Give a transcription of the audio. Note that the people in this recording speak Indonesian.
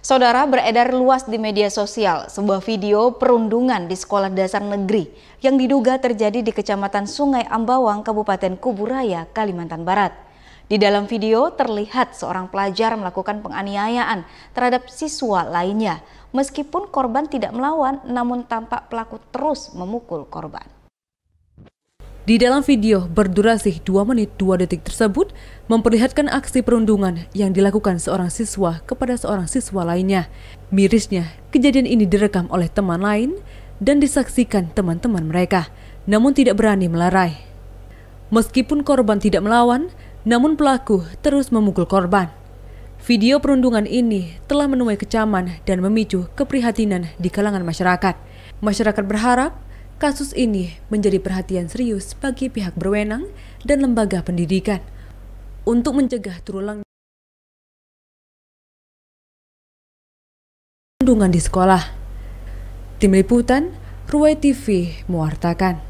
Saudara beredar luas di media sosial sebuah video perundungan di sekolah dasar negeri yang diduga terjadi di Kecamatan Sungai Ambawang, Kabupaten Kuburaya, Kalimantan Barat. Di dalam video terlihat seorang pelajar melakukan penganiayaan terhadap siswa lainnya. Meskipun korban tidak melawan, namun tampak pelaku terus memukul korban. Di dalam video berdurasi 2 menit 2 detik tersebut memperlihatkan aksi perundungan yang dilakukan seorang siswa kepada seorang siswa lainnya. Mirisnya, kejadian ini direkam oleh teman lain dan disaksikan teman-teman mereka, namun tidak berani melarai. Meskipun korban tidak melawan, namun pelaku terus memukul korban. Video perundungan ini telah menuai kecaman dan memicu keprihatinan di kalangan masyarakat. Masyarakat berharap Kasus ini menjadi perhatian serius bagi pihak berwenang dan lembaga pendidikan untuk mencegah terulang kandungan di sekolah. Tim Liputan, Ruwai TV mewartakan.